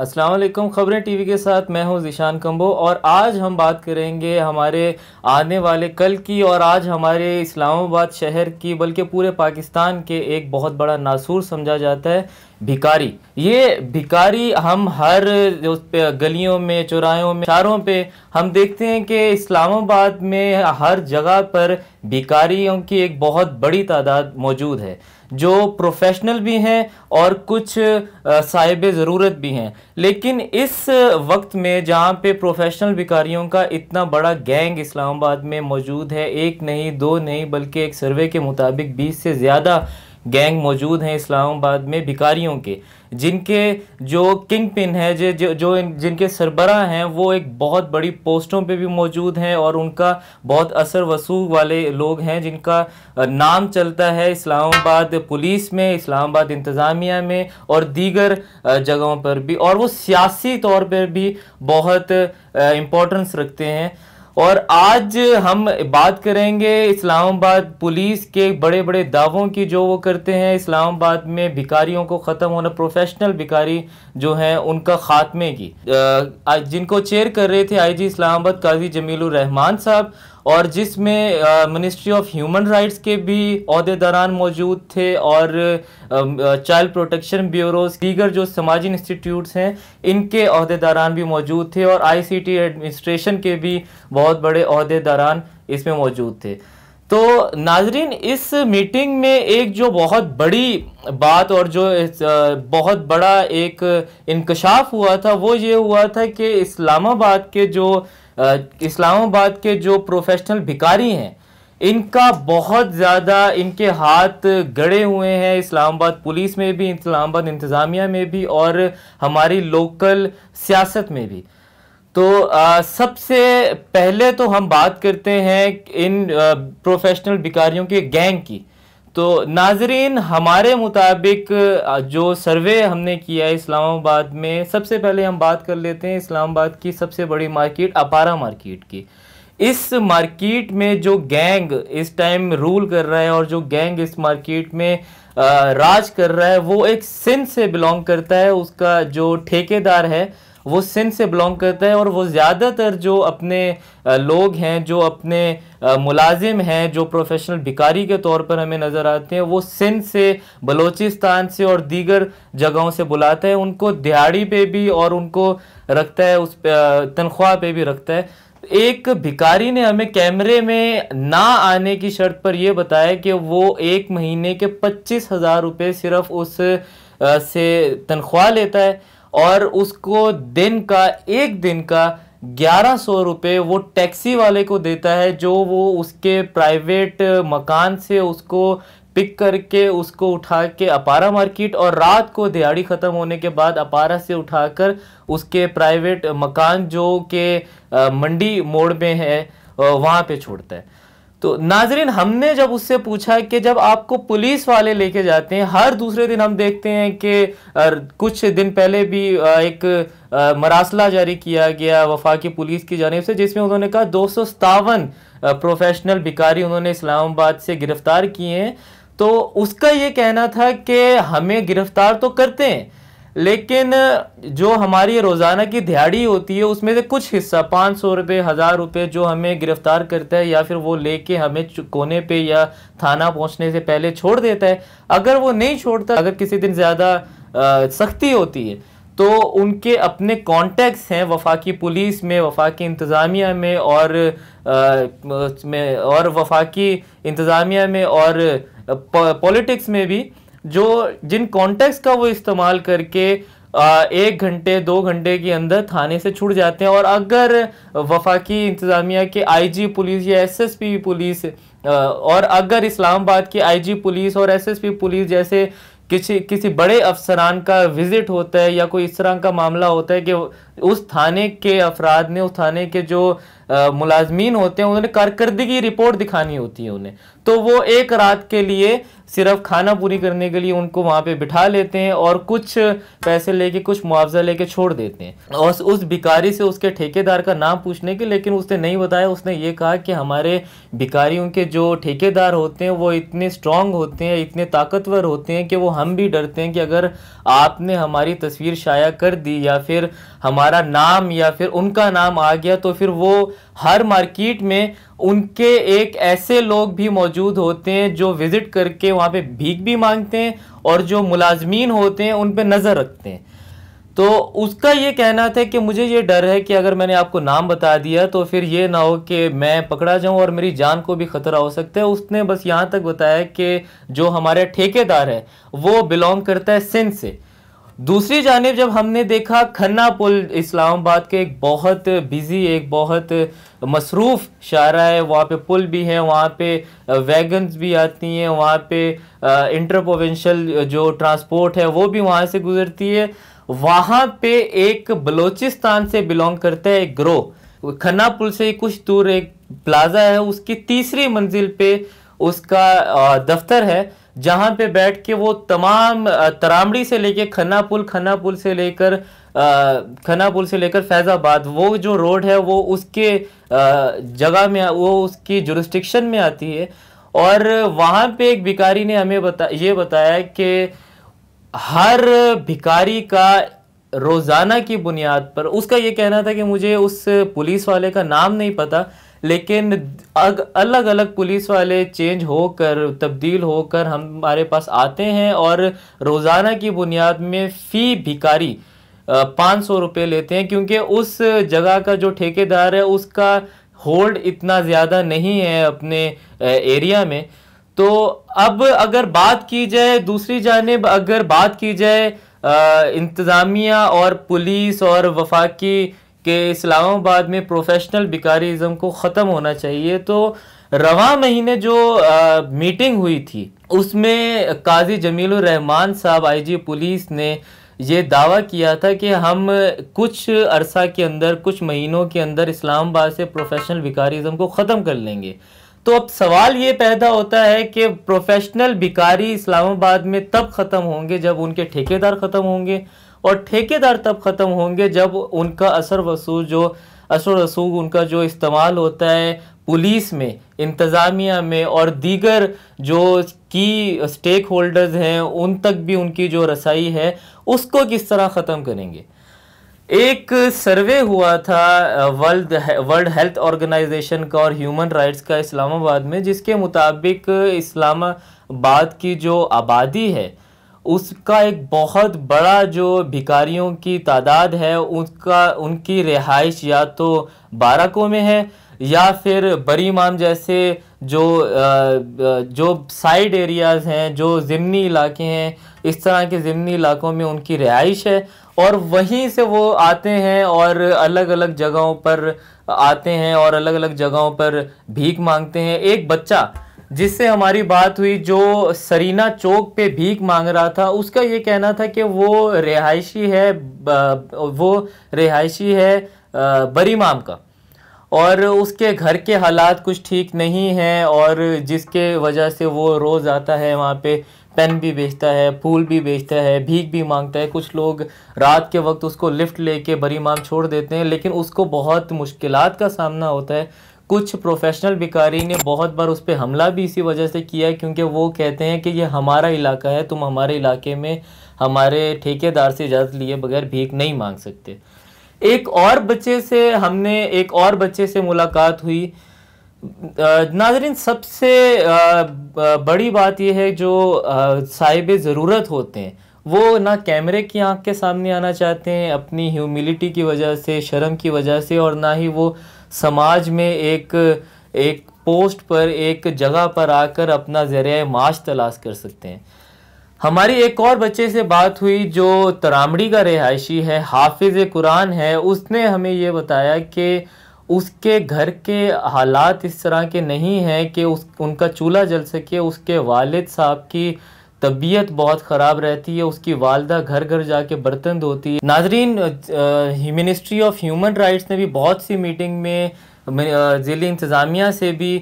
असलम ख़बरें टीवी के साथ मैं हूं जिशान कम्बो और आज हम बात करेंगे हमारे आने वाले कल की और आज हमारे इस्लामाबाद शहर की बल्कि पूरे पाकिस्तान के एक बहुत बड़ा नासूर समझा जाता है भिकारी ये भिकारी हम हर गलियों में चौराहों में चारों पे हम देखते हैं कि इस्लामाबाद में हर जगह पर भिकारियों की एक बहुत बड़ी तादाद मौजूद है जो प्रोफेशनल भी हैं और कुछ साहिब ज़रूरत भी हैं लेकिन इस वक्त में जहाँ पे प्रोफेशनल भिकारियों का इतना बड़ा गैंग इस्लामाबाद में मौजूद है एक नहीं दो नहीं बल्कि एक सर्वे के मुताबिक बीस से ज़्यादा गैंग मौजूद हैं इस्लामाबाद में भिकारियों के जिनके जो किंग पिन है जो जो, जो इन, जिनके सरबरा हैं वो एक बहुत बड़ी पोस्टों पे भी मौजूद हैं और उनका बहुत असर वसूख वाले लोग हैं जिनका नाम चलता है इस्लामाबाद पुलिस में इस्लामाबाद इंतज़ामिया में और दीगर जगहों पर भी और वो सियासी तौर पर भी बहुत इम्पोर्टेंस रखते हैं और आज हम बात करेंगे इस्लामाबाद पुलिस के बड़े बड़े दावों की जो वो करते हैं इस्लामाबाद में भिकारियों को ख़त्म होना प्रोफेशनल भिकारी जो हैं उनका ख़ात्मे की जिनको चेयर कर रहे थे आईजी इस्लामाबाद काजी जमील रहमान साहब और जिसमें मिनिस्ट्री ऑफ ह्यूमन राइट्स के भी अहदेदारान मौजूद थे और चाइल्ड प्रोटेक्शन ब्यूरोज दीगर जो समाजी इंस्टीट्यूट्स हैं इनके अहदेदारान भी मौजूद थे और आईसीटी एडमिनिस्ट्रेशन के भी बहुत बड़े अहदेदारान इसमें मौजूद थे तो नाजरीन इस मीटिंग में एक जो बहुत बड़ी बात और जो बहुत बड़ा एक इंकशाफ हुआ था वो ये हुआ था कि इस्लामाबाद के जो इस्लामाबाद के जो प्रोफेशनल भिकारी हैं इनका बहुत ज़्यादा इनके हाथ गड़े हुए हैं इस्लामाबाद पुलिस में भी इस्लामाबाद इंतज़ामिया में भी और हमारी लोकल सियासत में भी तो आ, सबसे पहले तो हम बात करते हैं इन आ, प्रोफेशनल भिकारियों के गैंग की तो नाजरीन हमारे मुताबिक जो सर्वे हमने किया है इस्लामाबाद में सबसे पहले हम बात कर लेते हैं इस्लामाबाद की सबसे बड़ी मार्केट अपारा मार्केट की इस मार्केट में जो गैंग इस टाइम रूल कर रहा है और जो गैंग इस मार्केट में राज कर रहा है वो एक सिंध से बिलोंग करता है उसका जो ठेकेदार है वो सिंध से बिलोंग करता है और वो ज़्यादातर जो अपने लोग हैं जो अपने मुलाजिम हैं जो प्रोफेशनल भिकारी के तौर पर हमें नज़र आते हैं वो सिंध से बलोचिस्तान से और दीगर जगहों से बुलाता है उनको दिहाड़ी पे भी और उनको रखता है उस तनख्वाह पे भी रखता है एक भिकारी ने हमें कैमरे में ना आने की शर्त पर यह बताया कि वो एक महीने के पच्चीस हज़ार रुपये सिर्फ उस से तनख्वाह लेता है और उसको दिन का एक दिन का ग्यारह सौ रुपये वो टैक्सी वाले को देता है जो वो उसके प्राइवेट मकान से उसको पिक करके उसको उठा के अपारा मार्केट और रात को दिहाड़ी ख़त्म होने के बाद अपारा से उठाकर उसके प्राइवेट मकान जो के मंडी मोड़ में है वहाँ पे छोड़ता है तो नाजरीन हमने जब उससे पूछा कि जब आपको पुलिस वाले लेके जाते हैं हर दूसरे दिन हम देखते हैं कि कुछ दिन पहले भी एक मरासला जारी किया गया वफाकी पुलिस की जानब से जिसमें उन्होंने कहा दो सौ प्रोफेशनल भिकारी उन्होंने इस्लामाबाद से गिरफ़्तार किए हैं तो उसका ये कहना था कि हमें गिरफ़्तार तो करते हैं लेकिन जो हमारी रोज़ाना की दिहाड़ी होती है उसमें से कुछ हिस्सा पाँच सौ रुपये हज़ार रुपये जो हमें गिरफ़्तार करता है या फिर वो लेके हमें कोने पे या थाना पहुंचने से पहले छोड़ देता है अगर वो नहीं छोड़ता अगर किसी दिन ज़्यादा सख्ती होती है तो उनके अपने कॉन्टैक्ट्स हैं वफाकी पुलिस में वफाकी इंतज़ामिया में और आ, में और वफाकी इंतज़ामिया में और पॉलिटिक्स में भी जो जिन कॉन्टेक्ट का वो इस्तेमाल करके एक घंटे दो घंटे के अंदर थाने से छूट जाते हैं और अगर वफाकी इंतज़ामिया के आईजी पुलिस या एसएसपी पुलिस और अगर इस्लामाबाद के आईजी पुलिस और एसएसपी पुलिस जैसे किसी किसी बड़े अफसरान का विज़िट होता है या कोई इस तरह का मामला होता है कि उस थाने के अफराद ने उस थाने के जो मुलाजमीन होते हैं उन्होंने कारकर्दगी रिपोर्ट दिखानी होती है उन्हें तो वो एक रात के लिए सिर्फ खाना पूरी करने के लिए उनको वहाँ पे बिठा लेते हैं और कुछ पैसे लेके कुछ मुआवजा लेके छोड़ देते हैं और उस भिकारी से उसके ठेकेदार का नाम पूछने के लेकिन उसने नहीं बताया उसने ये कहा कि हमारे भिकारियों के जो ठेकेदार होते हैं वो इतने स्ट्रांग होते हैं इतने ताकतवर होते हैं कि वो हम भी डरते हैं कि अगर आपने हमारी तस्वीर शाया कर दी या फिर हमारा नाम या फिर उनका नाम आ गया तो फिर वो हर मार्केट में उनके एक ऐसे लोग भी मौजूद होते हैं जो विज़िट करके वहाँ पे भीख भी मांगते हैं और जो मुलाजमीन होते हैं उन पर नज़र रखते हैं तो उसका ये कहना था कि मुझे ये डर है कि अगर मैंने आपको नाम बता दिया तो फिर ये ना हो कि मैं पकड़ा जाऊं और मेरी जान को भी ख़तरा हो सकता है उसने बस यहाँ तक बताया कि जो हमारे ठेकेदार है वो बिलोंग करता है सिंध से दूसरी जानब जब हमने देखा खन्ना पुल इस्लामाबाद के एक बहुत बिज़ी एक बहुत मसरूफ़ शारा है वहाँ पे पुल भी हैं वहाँ पे वैगन भी आती हैं वहाँ पे इंटर जो ट्रांसपोर्ट है वो भी वहाँ से गुज़रती है वहाँ पे एक बलूचिस्तान से बिलोंग करता है एक ग्रोह खन्ना पुल से कुछ दूर एक प्लाजा है उसकी तीसरी मंजिल पे उसका दफ्तर है जहाँ पे बैठ के वो तमाम तरामड़ी से लेके खन्ना पुल खन्ना पुल से लेकर खन्ना पुल से लेकर फैज़ाबाद वो जो रोड है वो उसके जगह में वो उसकी जुरिस्टिक्शन में आती है और वहाँ पे एक भिकारी ने हमें बता ये बताया कि हर भिकारी का रोज़ाना की बुनियाद पर उसका ये कहना था कि मुझे उस पुलिस वाले का नाम नहीं पता लेकिन अग, अलग अलग पुलिस वाले चेंज होकर तब्दील होकर हमारे पास आते हैं और रोज़ाना की बुनियाद में फ़ी भिकारी पाँच सौ रुपये लेते हैं क्योंकि उस जगह का जो ठेकेदार है उसका होल्ड इतना ज़्यादा नहीं है अपने एरिया में तो अब अगर बात की जाए दूसरी जानब अगर बात की जाए इंतज़ामिया और पुलिस और वफाकी कि इस्लामाबाद में प्रोफेशनल बिकारीज़म को ख़त्म होना चाहिए तो रवा महीने जो आ, मीटिंग हुई थी उसमें काजी जमील रहमान साहब आईजी पुलिस ने ये दावा किया था कि हम कुछ अरसा के अंदर कुछ महीनों के अंदर इस्लामाबाद से प्रोफेशनल बिकारीज़म को ख़त्म कर लेंगे तो अब सवाल ये पैदा होता है कि प्रोफेशनल भिकारी इस्लामाबाद में तब ख़त्म होंगे जब उनके ठेकेदार ख़त्म होंगे और ठेकेदार तब ख़त्म होंगे जब उनका असर वसूल जो असर रसूख उनका जो इस्तेमाल होता है पुलिस में इंतज़ामिया में और दीगर जो की स्टेक होल्डर्स हैं उन तक भी उनकी जो रसाई है उसको किस तरह ख़त्म करेंगे एक सर्वे हुआ था वर्ल्ड वर्ल्ड हेल्थ ऑर्गेनाइजेशन का और ह्यूमन राइट्स का इस्लामाबाद में जिसके मुताबिक इस्लामाबाद की जो आबादी है उसका एक बहुत बड़ा जो भिकारियों की तादाद है उनका उनकी रिहाइश या तो बाराकों में है या फिर बरी माम जैसे जो जो साइड एरियाज़ हैं जो ज़मनी इलाके हैं इस तरह के ज़मनी इलाकों में उनकी रिहाइश है और वहीं से वो आते हैं और अलग अलग जगहों पर आते हैं और अलग अलग जगहों पर भीख मांगते हैं एक बच्चा जिससे हमारी बात हुई जो सरीना चौक पे भीख मांग रहा था उसका ये कहना था कि वो रिहायशी है वो रिहायशी है बरी माम का और उसके घर के हालात कुछ ठीक नहीं हैं और जिसके वजह से वो रोज़ आता है वहाँ पे पेन भी बेचता है फूल भी बेचता है भीख भी मांगता है कुछ लोग रात के वक्त उसको लिफ्ट लेके बरी माम छोड़ देते हैं लेकिन उसको बहुत मुश्किल का सामना होता है कुछ प्रोफेशनल भिकारी ने बहुत बार उस पर हमला भी इसी वजह से किया है क्योंकि वो कहते हैं कि ये हमारा इलाका है तुम हमारे इलाके में हमारे ठेकेदार से इजाज़त लिए बगैर भीख नहीं मांग सकते एक और बच्चे से हमने एक और बच्चे से मुलाकात हुई नाजरीन सबसे बड़ी बात यह है जो साहिब ज़रूरत होते हैं वो ना कैमरे की आंख के सामने आना चाहते हैं अपनी ह्यूमिलिटी की वजह से शर्म की वजह से और ना ही वो समाज में एक एक पोस्ट पर एक जगह पर आकर अपना ज़रिया माश तलाश कर सकते हैं हमारी एक और बच्चे से बात हुई जो तरामड़ी का रिहायशी है हाफिज़ कुरान है उसने हमें ये बताया कि उसके घर के हालात इस तरह के नहीं हैं कि उस उनका चूल्हा जल सके उसके वालिद साहब की तबीयत बहुत ख़राब रहती है उसकी वालदा घर घर जाके बर्तन धोती है नाजरीन मिनिस्ट्री ऑफ ह्यूमन राइट्स ने भी बहुत सी मीटिंग में ज़िली इंतज़ामिया से भी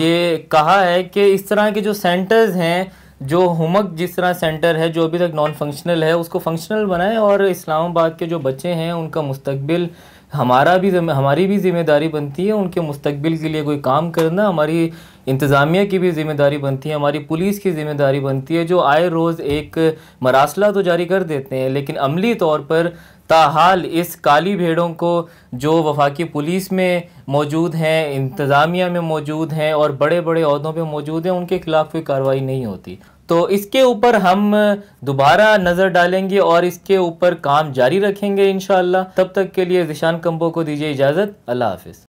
ये कहा है कि इस तरह के जो सेंटर्स हैं जो हमक जिस तरह सेंटर है जो अभी तक नॉन फंक्शनल है उसको फंक्शनल बनाएं और इस्लामाबाद के जो बच्चे हैं उनका मुस्तबिल हमारा भी हमारी भी ज़िम्मेदारी बनती है उनके मुस्तबिल के लिए कोई काम करना हमारी इंतज़ामिया की भी ज़िम्मेदारी बनती है हमारी पुलिस की ज़िम्मेदारी बनती है जो आए रोज़ एक मरासला तो जारी कर देते हैं लेकिन अमली तौर पर ताहाल इस काली भेड़ों को जो वफाकी पुलिस में मौजूद हैं इंतज़ामिया में मौजूद हैं और बड़े बड़े अहदों पर मौजूद हैं उनके ख़िलाफ़ कोई कार्रवाई नहीं होती तो इसके ऊपर हम दोबारा नज़र डालेंगे और इसके ऊपर काम जारी रखेंगे इन तब तक के लिए जिशान कम्बो को दीजिए इजाज़त अल्लाह हाफिज़